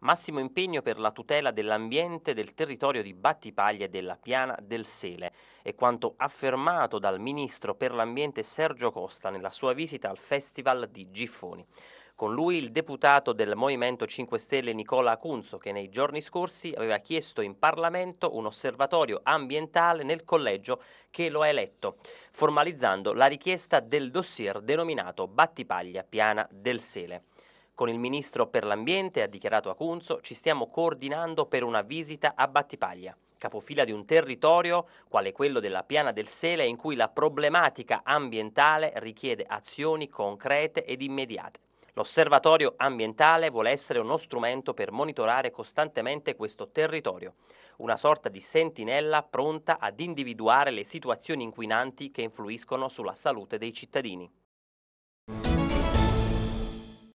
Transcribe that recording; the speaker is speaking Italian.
massimo impegno per la tutela dell'ambiente, del territorio di Battipaglia e della piana del Sele. È quanto affermato dal ministro per l'ambiente Sergio Costa nella sua visita al Festival di Giffoni. Con lui il deputato del Movimento 5 Stelle Nicola Acunzo che nei giorni scorsi aveva chiesto in Parlamento un osservatorio ambientale nel collegio che lo ha eletto, formalizzando la richiesta del dossier denominato Battipaglia Piana del Sele. Con il ministro per l'ambiente, ha dichiarato Acunzo, ci stiamo coordinando per una visita a Battipaglia capofila di un territorio quale quello della Piana del Sele in cui la problematica ambientale richiede azioni concrete ed immediate. L'osservatorio ambientale vuole essere uno strumento per monitorare costantemente questo territorio, una sorta di sentinella pronta ad individuare le situazioni inquinanti che influiscono sulla salute dei cittadini.